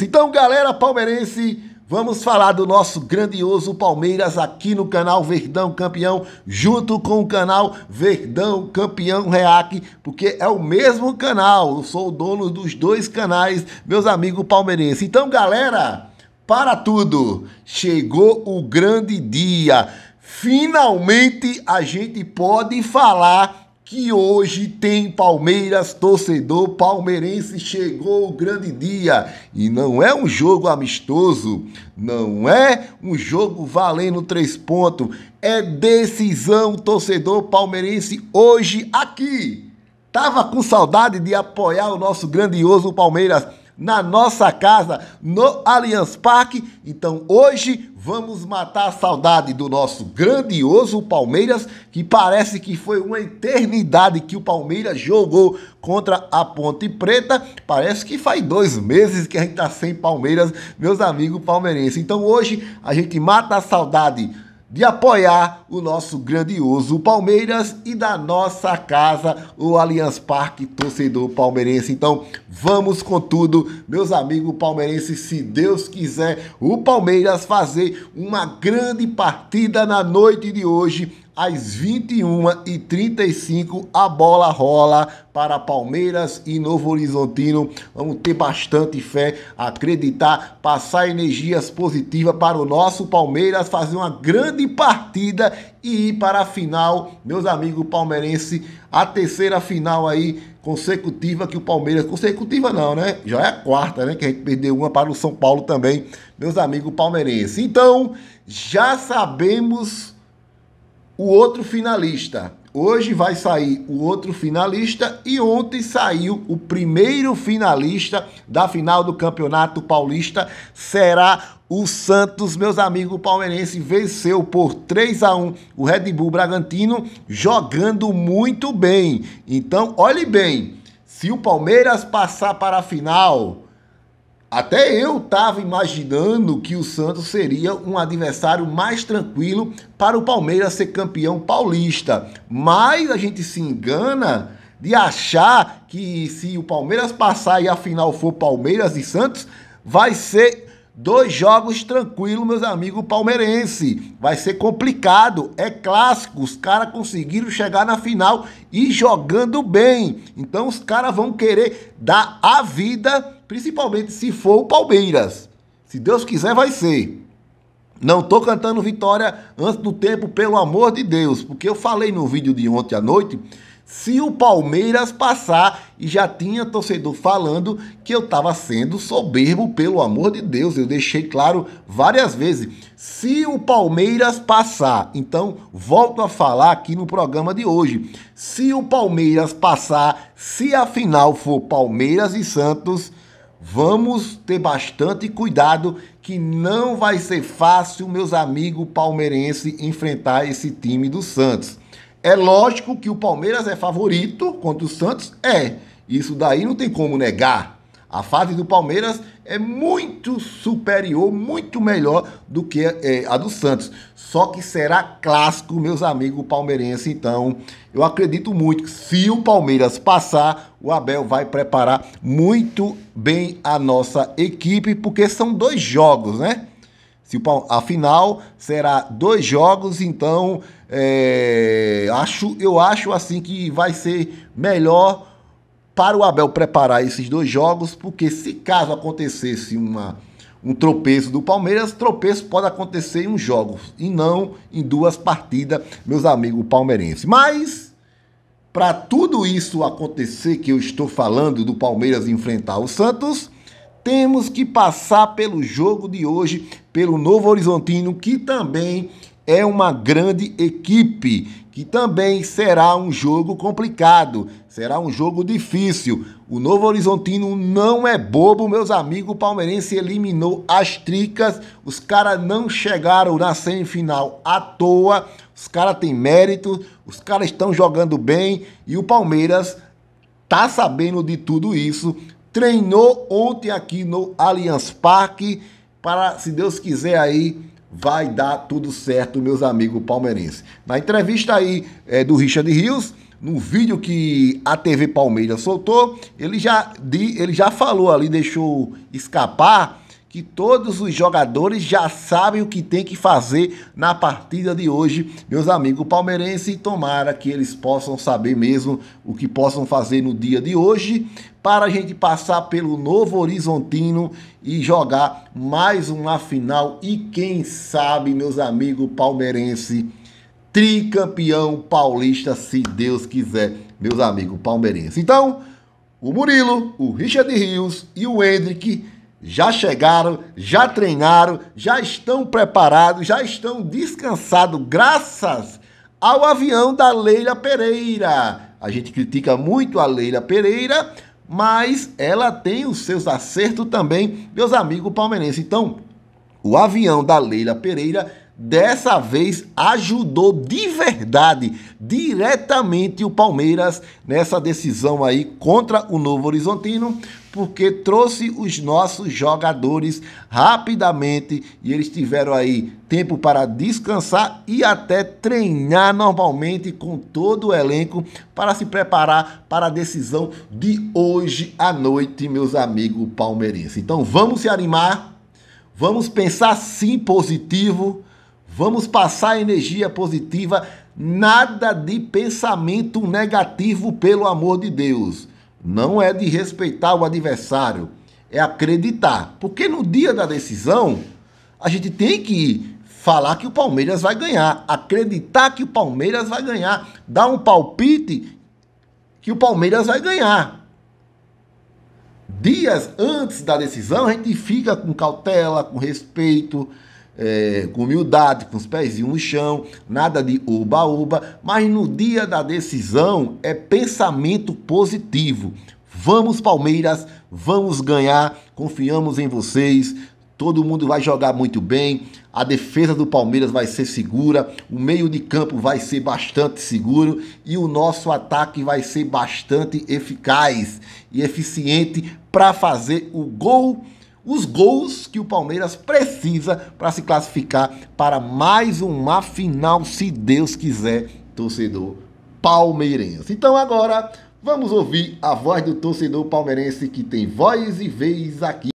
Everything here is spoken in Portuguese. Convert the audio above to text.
isso. Então, galera palmeirense, vamos falar do nosso grandioso Palmeiras aqui no canal Verdão Campeão, junto com o canal Verdão Campeão Reac, porque é o mesmo canal. Eu sou o dono dos dois canais, meus amigos palmeirenses. Então, galera, para tudo, chegou o grande dia. Finalmente a gente pode falar que hoje tem Palmeiras, torcedor palmeirense, chegou o grande dia. E não é um jogo amistoso, não é um jogo valendo três pontos, é decisão, torcedor palmeirense, hoje aqui. Tava com saudade de apoiar o nosso grandioso Palmeiras na nossa casa, no Allianz Parque. Então hoje vamos matar a saudade do nosso grandioso Palmeiras, que parece que foi uma eternidade que o Palmeiras jogou contra a Ponte Preta. Parece que faz dois meses que a gente tá sem Palmeiras, meus amigos palmeirenses. Então hoje a gente mata a saudade de apoiar o nosso grandioso Palmeiras e da nossa casa, o Allianz Parque torcedor palmeirense. Então, vamos com tudo, meus amigos palmeirenses, se Deus quiser, o Palmeiras fazer uma grande partida na noite de hoje às 21h35, a bola rola para Palmeiras e Novo Horizontino. Vamos ter bastante fé, acreditar, passar energias positivas para o nosso Palmeiras, fazer uma grande partida e ir para a final, meus amigos palmeirenses, a terceira final aí consecutiva que o Palmeiras. Consecutiva não, né? Já é a quarta, né? Que a gente perdeu uma para o São Paulo também, meus amigos palmeirenses. Então, já sabemos o outro finalista. Hoje vai sair o outro finalista e ontem saiu o primeiro finalista da final do Campeonato Paulista. Será o Santos, meus amigos, palmeirense venceu por 3 a 1 o Red Bull Bragantino, jogando muito bem. Então, olhe bem, se o Palmeiras passar para a final, até eu estava imaginando que o Santos seria um adversário mais tranquilo para o Palmeiras ser campeão paulista. Mas a gente se engana de achar que se o Palmeiras passar e a final for Palmeiras e Santos, vai ser dois jogos tranquilos, meus amigos palmeirense. Vai ser complicado, é clássico. Os caras conseguiram chegar na final e jogando bem. Então os caras vão querer dar a vida Principalmente se for o Palmeiras. Se Deus quiser, vai ser. Não tô cantando vitória antes do tempo, pelo amor de Deus. Porque eu falei no vídeo de ontem à noite. Se o Palmeiras passar, e já tinha torcedor falando que eu estava sendo soberbo, pelo amor de Deus, eu deixei claro várias vezes. Se o Palmeiras passar, então volto a falar aqui no programa de hoje. Se o Palmeiras passar, se a final for Palmeiras e Santos, Vamos ter bastante cuidado, que não vai ser fácil, meus amigos palmeirenses, enfrentar esse time do Santos. É lógico que o Palmeiras é favorito contra o Santos, é. Isso daí não tem como negar. A fase do Palmeiras é muito superior, muito melhor do que é, a do Santos. Só que será clássico, meus amigos palmeirenses. Então, eu acredito muito que se o Palmeiras passar, o Abel vai preparar muito bem a nossa equipe, porque são dois jogos, né? Se a final será dois jogos, então é, acho, eu acho assim que vai ser melhor para o Abel preparar esses dois jogos, porque se caso acontecesse uma, um tropeço do Palmeiras, tropeço pode acontecer em um jogo e não em duas partidas, meus amigos palmeirenses. Mas para tudo isso acontecer que eu estou falando do Palmeiras enfrentar o Santos, temos que passar pelo jogo de hoje, pelo Novo Horizontino, que também é uma grande equipe, que também será um jogo complicado, será um jogo difícil. O Novo Horizontino não é bobo, meus amigos. O Palmeirense eliminou as tricas, os caras não chegaram na semifinal à toa. Os caras têm mérito, os caras estão jogando bem e o Palmeiras tá sabendo de tudo isso. Treinou ontem aqui no Allianz Parque para, se Deus quiser aí, vai dar tudo certo, meus amigos palmeirenses. Na entrevista aí é, do Richard Rios, no vídeo que a TV Palmeiras soltou, ele já, ele já falou ali, deixou escapar que todos os jogadores já sabem o que tem que fazer na partida de hoje, meus amigos palmeirenses, tomara que eles possam saber mesmo o que possam fazer no dia de hoje, para a gente passar pelo Novo Horizontino e jogar mais uma final e quem sabe, meus amigos palmeirenses, tricampeão paulista, se Deus quiser, meus amigos palmeirenses. Então, o Murilo, o Richard Rios e o Hendrick já chegaram, já treinaram, já estão preparados, já estão descansados, graças ao avião da Leila Pereira. A gente critica muito a Leila Pereira, mas ela tem os seus acertos também, meus amigos palmeirenses. Então, o avião da Leila Pereira dessa vez ajudou de verdade, diretamente o Palmeiras nessa decisão aí contra o Novo Horizontino, porque trouxe os nossos jogadores rapidamente e eles tiveram aí tempo para descansar e até treinar normalmente com todo o elenco para se preparar para a decisão de hoje à noite, meus amigos palmeirenses. Então vamos se animar, vamos pensar sim positivo Vamos passar energia positiva, nada de pensamento negativo, pelo amor de Deus. Não é de respeitar o adversário, é acreditar. Porque no dia da decisão, a gente tem que falar que o Palmeiras vai ganhar, acreditar que o Palmeiras vai ganhar, dar um palpite que o Palmeiras vai ganhar. Dias antes da decisão, a gente fica com cautela, com respeito, é, com humildade, com os pezinhos no chão, nada de oba-oba, mas no dia da decisão é pensamento positivo. Vamos, Palmeiras, vamos ganhar, confiamos em vocês. Todo mundo vai jogar muito bem, a defesa do Palmeiras vai ser segura, o meio de campo vai ser bastante seguro e o nosso ataque vai ser bastante eficaz e eficiente para fazer o gol os gols que o Palmeiras precisa para se classificar para mais uma final, se Deus quiser, torcedor palmeirense. Então agora vamos ouvir a voz do torcedor palmeirense que tem voz e vez aqui.